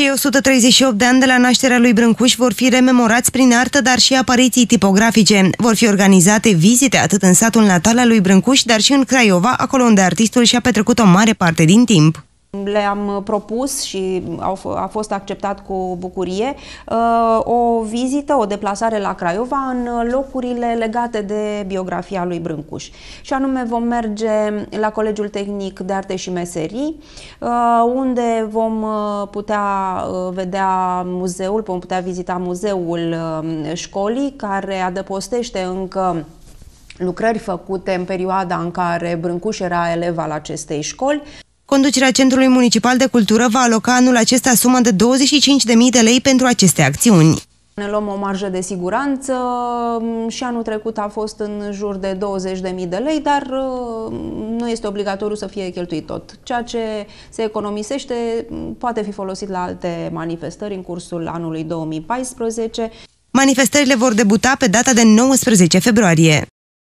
Cei 138 de ani de la nașterea lui Brâncuș vor fi rememorați prin artă, dar și apariții tipografice. Vor fi organizate vizite atât în satul natal al lui Brâncuș, dar și în Craiova, acolo unde artistul și-a petrecut o mare parte din timp. Le-am uh, propus și au a fost acceptat cu bucurie uh, o vizită, o deplasare la Craiova în uh, locurile legate de biografia lui Brâncuș. Și anume vom merge la Colegiul Tehnic de Arte și Meserii, unde vom putea vedea muzeul, vom putea vizita muzeul școlii care adăpostește încă lucrări făcute în perioada în care Brâncuș era elev al acestei școli. Conducerea Centrului Municipal de Cultură va aloca anul acesta sumă de 25.000 de lei pentru aceste acțiuni. Ne luăm o marjă de siguranță mm, și anul trecut a fost în jur de 20.000 de lei, dar mm, nu este obligatoriu să fie cheltuit tot. Ceea ce se economisește mm, poate fi folosit la alte manifestări în cursul anului 2014. Manifestările vor debuta pe data de 19 februarie.